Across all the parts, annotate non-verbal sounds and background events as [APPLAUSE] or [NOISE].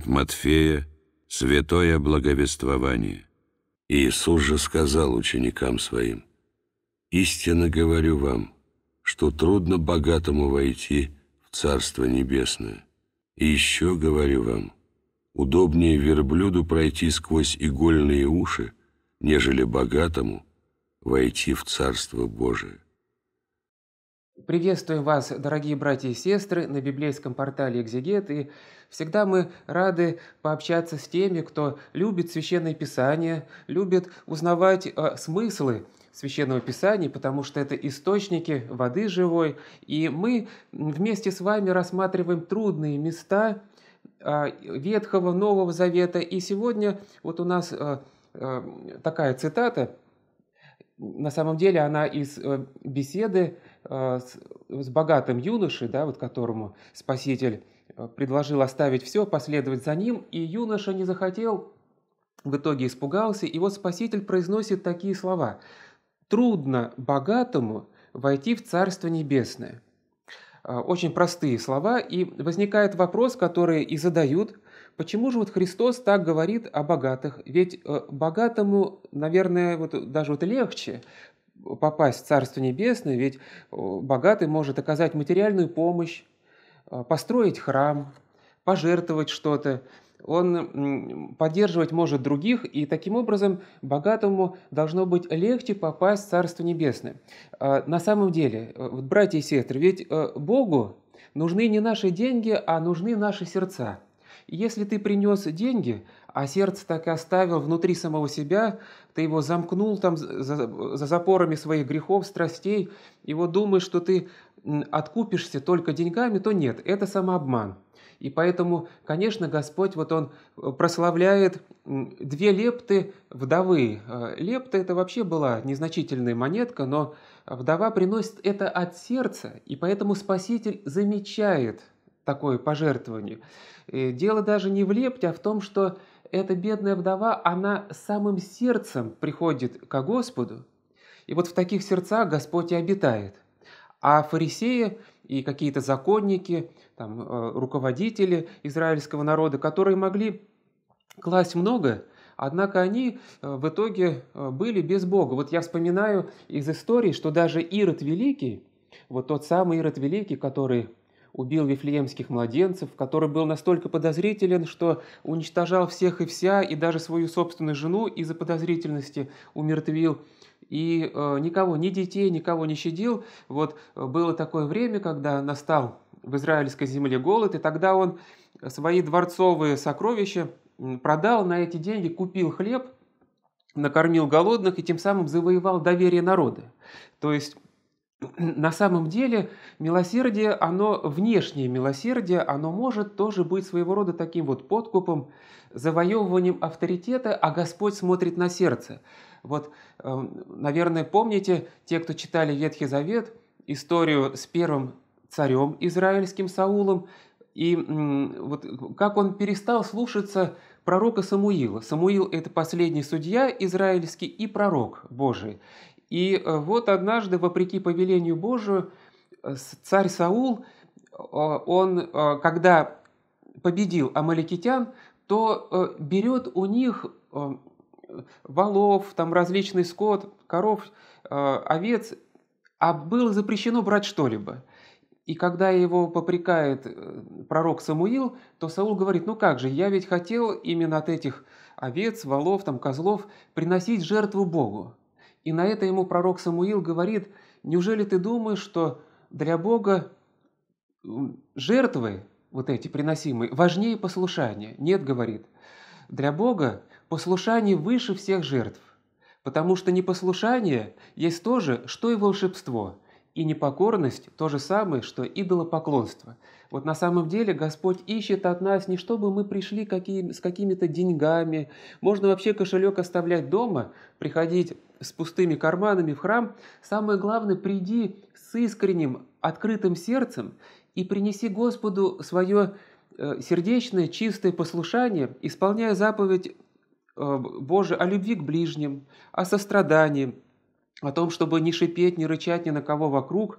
От Матфея святое благовествование. Иисус же сказал ученикам своим, «Истинно говорю вам, что трудно богатому войти в Царство Небесное. И еще говорю вам, удобнее верблюду пройти сквозь игольные уши, нежели богатому войти в Царство Божие». Приветствуем вас, дорогие братья и сестры, на библейском портале «Экзегет», и всегда мы рады пообщаться с теми, кто любит Священное Писание, любит узнавать э, смыслы Священного Писания, потому что это источники воды живой, и мы вместе с вами рассматриваем трудные места э, Ветхого, Нового Завета, и сегодня вот у нас э, э, такая цитата, на самом деле она из э, беседы а, с, с богатым юношей, да, вот которому Спаситель э, предложил оставить все, последовать за ним, и юноша не захотел, в итоге испугался, и вот Спаситель произносит такие слова «Трудно богатому войти в Царство Небесное». А, очень простые слова, и возникает вопрос, который и задают, почему же вот Христос так говорит о богатых? Ведь э, богатому, наверное, вот даже вот легче, попасть в Царство Небесное, ведь э, богатый может оказать материальную помощь, э, построить храм, пожертвовать что-то, он поддерживать может других, и таким образом богатому должно быть легче попасть в Царство Небесное. А, на самом деле, э, братья и сестры, ведь Богу нужны не наши деньги, а нужны наши сердца – если ты принес деньги, а сердце так и оставил внутри самого себя, ты его замкнул там за, за запорами своих грехов, страстей, и вот думаешь, что ты откупишься только деньгами, то нет, это самообман. И поэтому, конечно, Господь, вот Он э, прославляет две лепты вдовы. Э, лепта – это вообще была незначительная монетка, но вдова приносит это от сердца, и поэтому Спаситель замечает – такое пожертвование. И э, дело даже не в лепте, а в том, что эта бедная вдова, она самым сердцем приходит к Господу, и вот в таких сердцах Господь и обитает. А фарисеи и какие-то законники, там, э, руководители израильского народа, которые могли класть много, однако они э, в итоге были без Бога. Вот я вспоминаю из истории, что даже Ирод Великий, вот тот самый Ирод Великий, который убил вифлеемских младенцев, который был настолько подозрителен, что уничтожал всех и вся, и даже свою собственную жену из-за подозрительности умертвил и э, никого, ни детей, никого не щадил. Вот э, было такое время, когда настал в израильской земле голод, и тогда он свои дворцовые сокровища продал на эти деньги, купил хлеб, накормил голодных и тем самым завоевал доверие народа. То есть на самом деле милосердие, оно внешнее милосердие, оно может тоже быть своего рода таким вот подкупом, завоевыванием авторитета, а Господь смотрит на сердце. Вот, эм, наверное, помните, те, кто читали Ветхий Завет, историю с первым царем израильским Саулом, и вот как он перестал слушаться пророка Самуила. Самуил – это последний судья израильский и пророк Божий. И э, вот однажды, вопреки повелению Божию, э, царь Саул, э, он, когда победил амаликитян, то берет у них волов, там различный скот, коров, овец, а было запрещено брать что-либо. И когда его попрекает пророк Самуил, то Саул говорит, ну как же, я ведь хотел именно от этих овец, волов, там, козлов приносить жертву Богу. И на это ему пророк Самуил говорит, неужели ты думаешь, что для Бога жертвы, вот эти приносимые, важнее послушания? Нет, говорит, для Бога послушание выше всех жертв, потому что непослушание есть то же, что и волшебство, и непокорность – то же самое, что идолопоклонство. Вот на самом деле Господь ищет от нас не чтобы мы пришли какие, с какими-то деньгами, можно вообще кошелек оставлять дома, приходить с пустыми карманами в храм, самое главное, приди с искренним, открытым сердцем и принеси Господу свое э, сердечное, чистое послушание, исполняя заповедь э, Божию о любви к ближним, о сострадании, о том, чтобы не шипеть, не рычать ни на кого вокруг,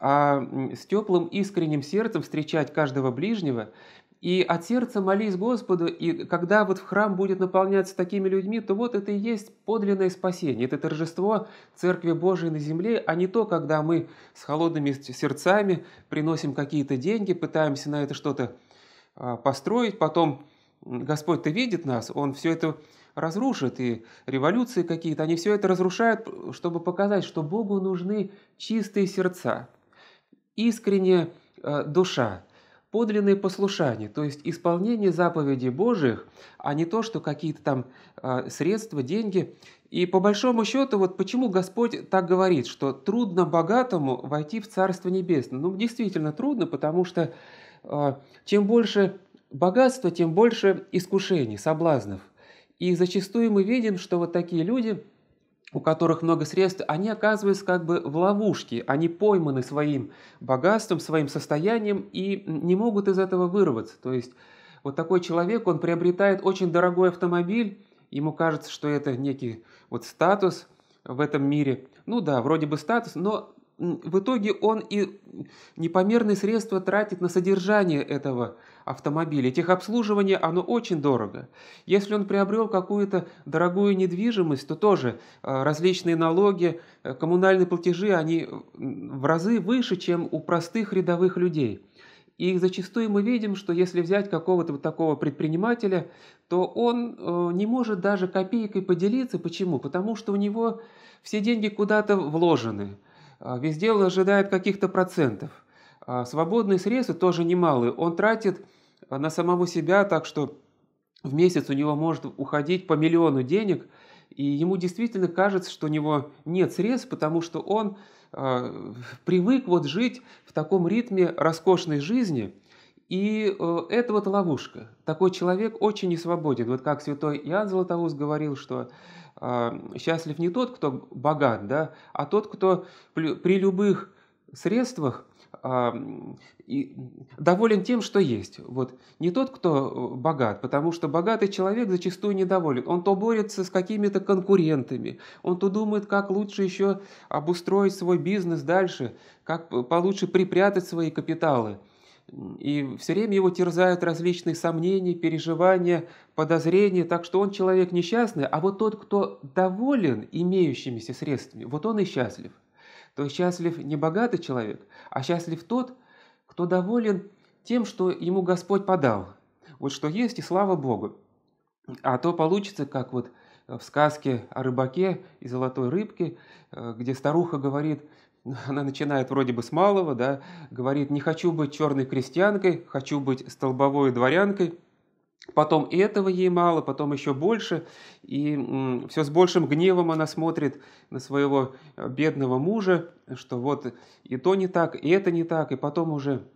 а с теплым искренним сердцем встречать каждого ближнего и от сердца молись Господу, и когда вот в храм будет наполняться такими людьми, то вот это и есть подлинное спасение, это торжество Церкви Божией на земле, а не то, когда мы с холодными сердцами приносим какие-то деньги, пытаемся на это что-то а, построить, потом Господь-то видит нас, Он все это разрушит, и революции какие-то, они все это разрушают, чтобы показать, что Богу нужны чистые сердца, искренняя э, душа, подлинное послушание, то есть исполнение заповедей Божьих, а не то, что какие-то там э, средства, деньги. И по большому счету, вот почему Господь так говорит, что трудно богатому войти в Царство Небесное. Ну, действительно трудно, потому что э, чем больше богатства, тем больше искушений, соблазнов. И зачастую мы видим, что вот такие люди – у которых много средств, они оказываются как бы в ловушке, они пойманы своим богатством, своим состоянием и не могут из этого вырваться. То есть вот такой человек, он приобретает очень дорогой автомобиль, ему кажется, что это некий вот статус в этом мире. Ну да, вроде бы статус, но в итоге он и непомерные средства тратит на содержание этого автомобиля. Техобслуживание, оно очень дорого. Если он приобрел какую-то дорогую недвижимость, то тоже а, различные налоги, э, коммунальные платежи, они в разы выше, чем у простых рядовых людей. И зачастую мы видим, что если взять какого-то вот такого предпринимателя, то он э, не может даже копейкой поделиться. Почему? Потому что у него все деньги куда-то вложены – а, Везде он ожидает каких-то процентов. А, свободные средства тоже немалые. Он тратит а, на самого себя, так что в месяц у него может уходить по миллиону денег, и ему действительно кажется, что у него нет средств, потому что он э, привык вот жить в таком ритме роскошной жизни, и э, это вот ловушка. Такой человек очень несвободен. Вот как святой Иоанн Златоуст говорил, что а, счастлив не тот, кто богат, да, а тот, кто при любых средствах а, и доволен тем, что есть. Вот. Не тот, кто э, богат, потому что богатый человек зачастую недоволен. Он то борется с какими-то конкурентами, он то думает, как лучше еще обустроить свой бизнес дальше, как получше припрятать свои капиталы – и все время его терзают различные сомнения, переживания, подозрения, так что он человек несчастный, а вот тот, кто доволен имеющимися средствами, вот он и счастлив. То есть счастлив не богатый человек, а счастлив тот, кто доволен тем, что ему Господь подал. Вот что есть, и слава Богу. А то получится, как вот в сказке о рыбаке и золотой рыбке, э, где старуха говорит – [LAUGHS] она начинает вроде бы с малого, да, говорит, не хочу быть черной крестьянкой, хочу быть столбовой дворянкой, Потом этого ей мало, потом еще больше, и все с большим гневом она смотрит на своего э, бедного мужа, что вот и то не так, и это не так, и потом уже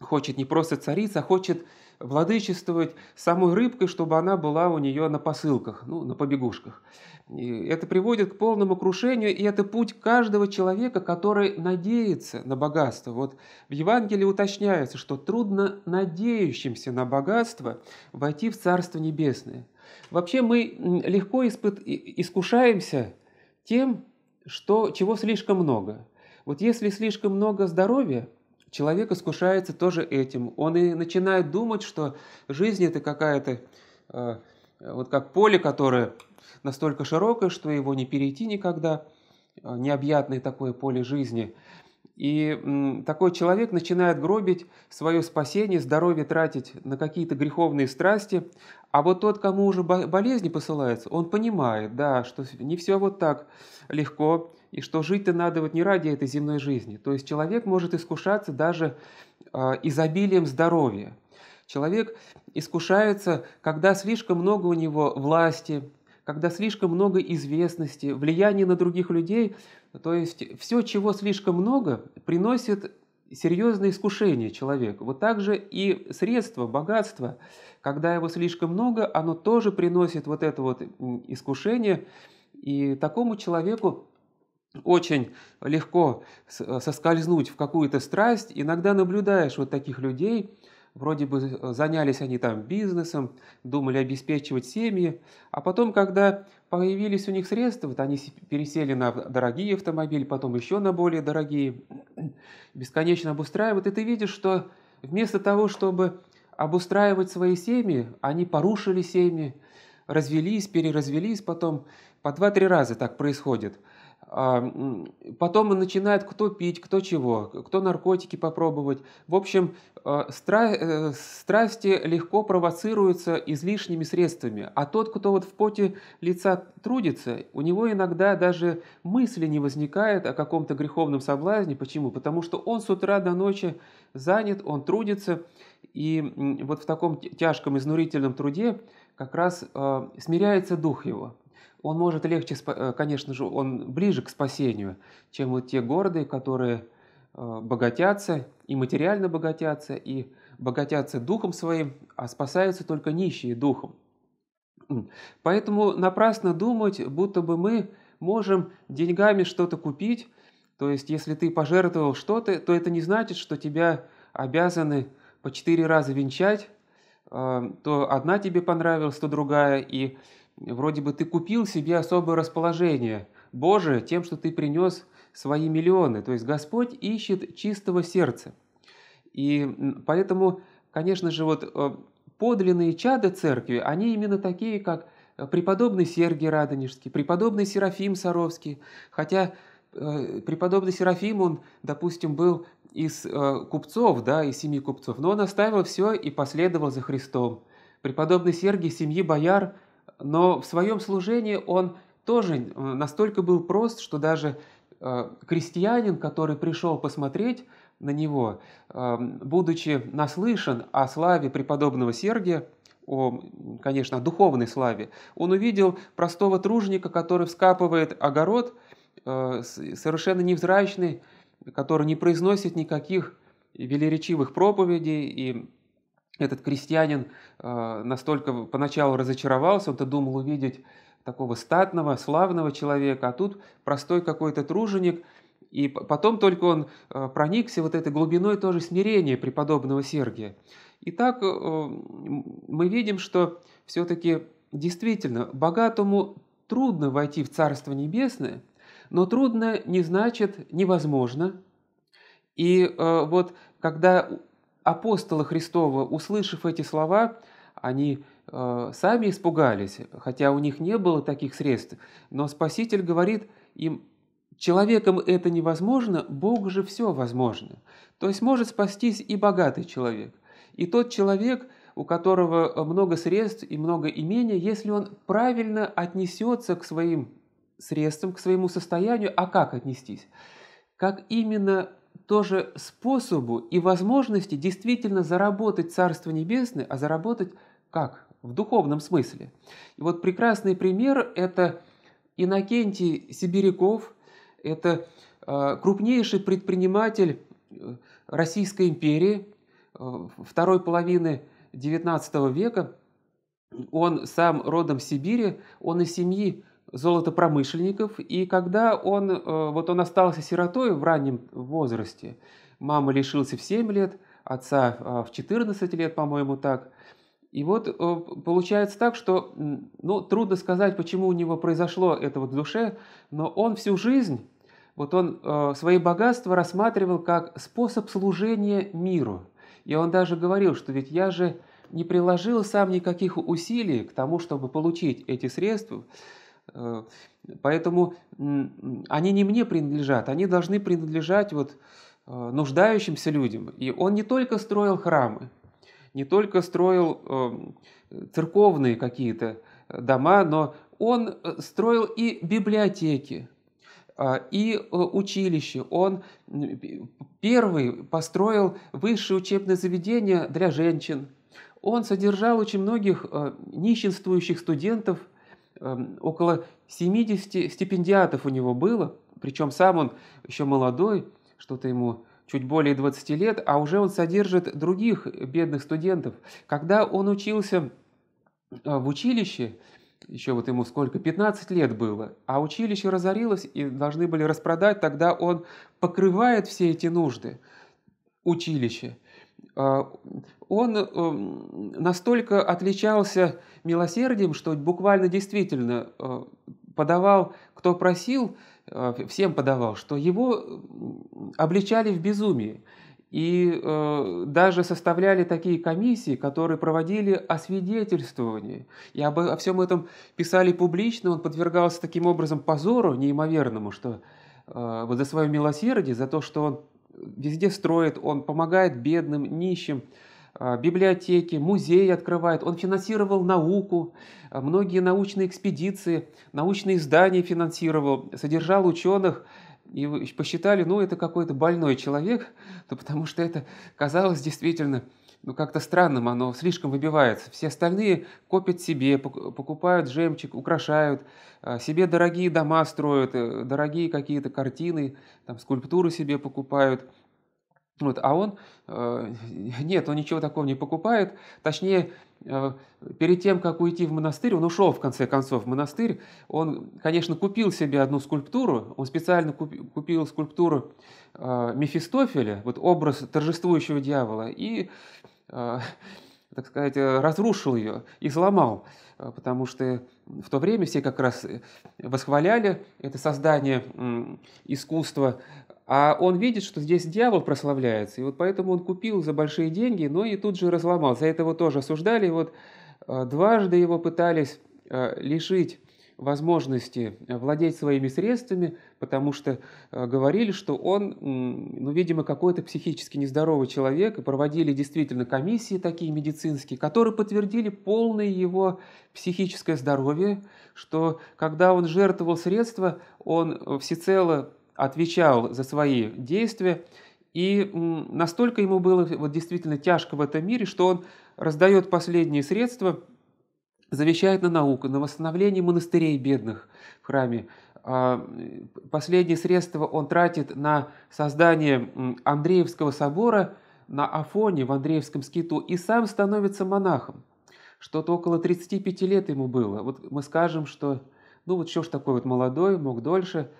хочет не просто царица, а хочет владычествовать самой рыбкой, чтобы она была у нее на посылках, ну, на побегушках. И это приводит к полному крушению, и это путь каждого человека, который надеется на богатство. Вот в Евангелии уточняется, что трудно надеющимся на богатство войти в Царство Небесное. Вообще мы легко испыт... искушаемся тем, что... чего слишком много. Вот если слишком много здоровья – Человек искушается тоже этим. Он и начинает думать, что жизнь это какая-то, э, вот как поле, которое настолько широкое, что его не перейти никогда, э, необъятное такое поле жизни. И такой человек начинает гробить свое спасение, здоровье тратить на какие-то греховные страсти. А вот тот, кому уже болезни посылается, он понимает, да, что не все вот так легко, и что жить-то надо вот не ради этой земной жизни. То есть человек может искушаться даже э, изобилием здоровья. Человек искушается, когда слишком много у него власти, когда слишком много известности, влияния на других людей. То есть все, чего слишком много, приносит серьезное искушение человеку. Вот так же и средства, богатство, когда его слишком много, оно тоже приносит вот это вот искушение. И такому человеку очень легко соскользнуть в какую-то страсть. Иногда наблюдаешь вот таких людей, вроде бы занялись они там бизнесом, думали обеспечивать семьи, а потом, когда появились у них средства, вот они пересели на дорогие автомобили, потом еще на более дорогие, [CLEARS THROAT] бесконечно обустраивают, и ты видишь, что вместо того, чтобы обустраивать свои семьи, они порушили семьи, развелись, переразвелись потом, по два-три раза так происходит – а, потом он начинает кто пить, кто чего, кто наркотики попробовать. В общем, э, стра... Э, страсти легко провоцируются излишними средствами. А тот, кто вот в поте лица трудится, у него иногда даже мысли не возникает о каком-то греховном соблазне. Почему? Потому что он с утра до ночи занят, он трудится. И вот в таком тяжком, изнурительном труде как раз э, смиряется дух его. Он может легче, э, конечно же, он ближе к спасению, чем вот те города, которые э, богатятся и материально богатятся, и богатятся духом своим, а спасаются только нищие духом. Поэтому напрасно думать, будто бы мы можем деньгами что-то купить, то есть если ты пожертвовал что-то, то это не значит, что тебя обязаны по четыре раза венчать, э, то одна тебе понравилась, то другая, и Вроде бы ты купил себе особое расположение Боже тем, что ты принес свои миллионы. То есть Господь ищет чистого сердца. И поэтому, конечно же, вот э, подлинные чады церкви, они именно такие, как э, преподобный Сергий Радонежский, преподобный Серафим Саровский. Хотя э, преподобный Серафим, он, допустим, был из купцов, да, из семьи купцов, но он оставил все и последовал за Христом. Преподобный Сергий семьи бояр, но в своем служении он тоже э, настолько был прост, что даже э, крестьянин, который пришел посмотреть на него, э, будучи наслышан о славе преподобного Сергия, о, конечно, о духовной славе, он увидел простого труженика, который вскапывает огород, совершенно невзрачный, который не произносит никаких велеречивых проповедей и этот крестьянин э, настолько поначалу разочаровался, он-то думал увидеть такого статного, славного человека, а тут простой какой-то труженик, и потом только он э, проникся вот этой глубиной тоже смирения преподобного Сергия. И так э, мы видим, что все-таки действительно богатому трудно войти в Царство Небесное, но трудно не значит невозможно. И вот когда Апостола Христова, услышав эти слова, они э, сами испугались, хотя у них не было таких средств. Но Спаситель говорит им, человеком это невозможно, Бог же все возможно. То есть может спастись и богатый человек, и тот человек, у которого много средств и много имения, если он правильно отнесется к своим средствам, к своему состоянию, а как отнестись? Как именно тоже способу и возможности действительно заработать Царство Небесное, а заработать как? В духовном смысле. И вот прекрасный пример – это Иннокентий Сибиряков, это э, крупнейший предприниматель э, Российской империи э, второй половины XIX века. Он сам родом Сибири, он из семьи золотопромышленников, и когда он, э, вот он остался сиротой в раннем возрасте, мама лишился в 7 лет, отца а, в 14 лет, по-моему, так, и вот э, получается так, что, ну, трудно сказать, почему у него произошло это вот в душе, но он всю жизнь, вот он э, свои богатства рассматривал как способ служения миру. И он даже говорил, что ведь я же не приложил сам никаких усилий к тому, чтобы получить эти средства, Э, поэтому они не мне принадлежат, они должны принадлежать вот э, нуждающимся людям. И он не только строил храмы, не только строил эм, церковные какие-то э, дома, но он строил и библиотеки, а, и училище. Он первый построил высшее учебное заведение для женщин. Он содержал очень многих нищенствующих студентов – Эм, около 70 стипендиатов у него было, причем сам он еще молодой, что-то ему чуть более 20 лет, а уже он содержит других бедных студентов. Когда он учился э, в училище, еще вот ему сколько, 15 лет было, а училище разорилось и должны были распродать, тогда он покрывает все эти нужды училища. А, он эм, настолько отличался милосердием, что буквально действительно э, подавал, кто просил, э, всем подавал, что его э, обличали в безумии. И э, даже составляли такие комиссии, которые проводили освидетельствование. И обо, обо всем этом писали публично, он подвергался таким образом позору неимоверному, что э, вот за свое милосердие, за то, что он везде строит, он помогает бедным, нищим, а, библиотеки, музеи открывает, он финансировал науку, а, многие научные экспедиции, научные издания финансировал, содержал ученых, и посчитали, ну, это какой-то больной человек, ну, [LAUGHS] потому что это казалось действительно ну, как-то странным оно слишком выбивается. Все остальные копят себе, покупают жемчуг, украшают, а, себе дорогие дома строят, э, дорогие какие-то картины, там, скульптуры себе покупают. Вот, а он, э, [LAUGHS] нет, он ничего такого не покупает. Точнее, э, перед тем, как уйти в монастырь, он ушел в конце концов в монастырь. Он, конечно, купил себе одну скульптуру. Он специально купил скульптуру Мефистофеля, вот образ торжествующего дьявола, и а, [LAUGHS] так сказать, э, разрушил ее, и сломал, а, потому что в то время все как раз э, восхваляли это создание искусства, а он видит, что здесь дьявол прославляется, и вот поэтому он купил за большие деньги, но и тут же разломал. За это его тоже осуждали, и вот а, дважды его пытались лишить возможности э, владеть своими средствами, потому что э, говорили, что он, ну, видимо, какой-то психически нездоровый человек, и проводили действительно комиссии такие медицинские, которые подтвердили полное его психическое здоровье, что когда он жертвовал средства, он э, всецело отвечал за свои действия, и настолько ему было вот действительно тяжко в этом мире, что он раздает последние средства – завещает на науку, на восстановление монастырей бедных в храме. А, последние средства он тратит на создание Андреевского собора на Афоне в Андреевском скиту и сам становится монахом. Что-то около 35 лет ему было. Вот мы скажем, что ну вот что ж такой вот молодой, мог дольше.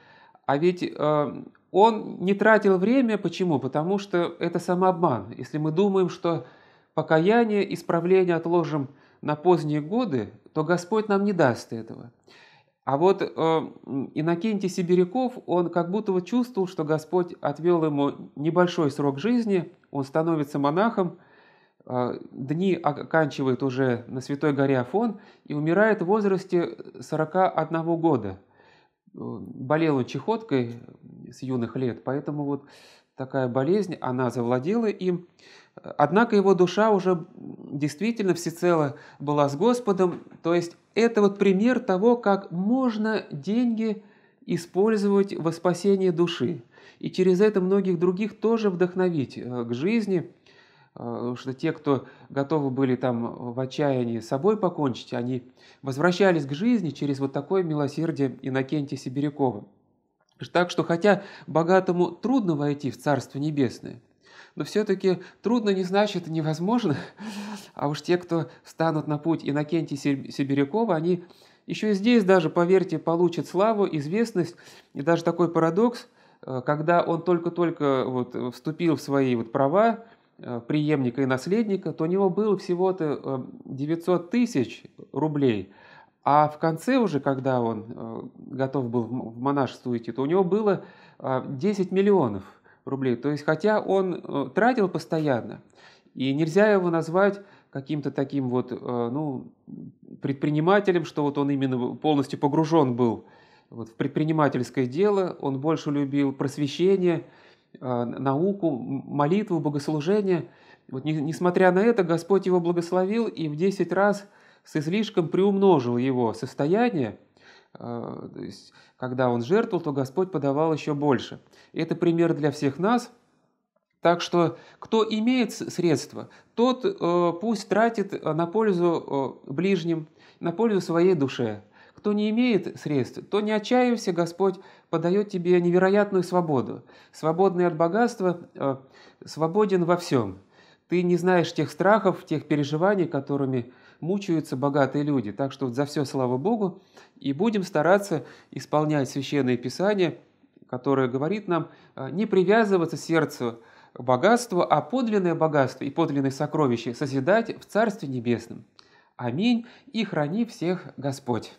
А ведь э, он не тратил время, почему? Потому что это самообман. Если мы думаем, что покаяние, исправление отложим – на поздние годы, то Господь нам не даст этого. А вот э, Иннокентий Сибиряков, он как будто вот чувствовал, что Господь отвел ему небольшой срок жизни, он становится монахом, э, дни оканчивает уже на Святой горе Афон и умирает в возрасте 41 года. Э, болел он чехоткой с юных лет, поэтому вот такая болезнь, она завладела им. Однако его душа уже действительно всецело была с Господом. То есть это вот пример того, как можно деньги использовать во спасение души. И через это многих других тоже вдохновить э, к жизни, э, что те, кто готовы были там в отчаянии с собой покончить, они возвращались к жизни через вот такое милосердие Иннокентия Сибирякова. Так что хотя богатому трудно войти в Царство Небесное, но все-таки трудно не значит невозможно. [LAUGHS] А уж те, кто станут на путь Иннокентия Сибирякова, они еще и здесь даже, поверьте, получат славу, известность. И даже такой парадокс, э, когда он только-только вот вступил в свои вот права э, преемника и наследника, то у него было всего-то 900 э, тысяч рублей – а в конце уже, когда он э, готов был в монашество уйти, то у него было 10 а, миллионов рублей. То есть, хотя он э, тратил постоянно, и нельзя его назвать каким-то таким вот э, ну, предпринимателем, что вот он именно полностью погружен был вот, в предпринимательское дело, он больше любил просвещение, науку, молитву, богослужение. Вот, несмотря на это, Господь его благословил и в 10 раз – ты слишком приумножил его состояние, э, то есть, когда он жертвовал, то Господь подавал еще больше. это пример для всех нас. Так что кто имеет средства, тот э, пусть тратит э, на пользу ближним, на пользу своей душе. Кто не имеет средств, то не отчаивайся, Господь подает тебе невероятную свободу. Свободный от богатства, свободен во всем. Ты не знаешь тех страхов, тех переживаний, которыми мучаются богатые люди. Так что за все слава Богу, и будем стараться исполнять Священное Писание, которое говорит нам э, не привязываться сердцу богатству, а подлинное богатство и подлинное сокровище созидать в Царстве Небесном. Аминь и храни всех Господь.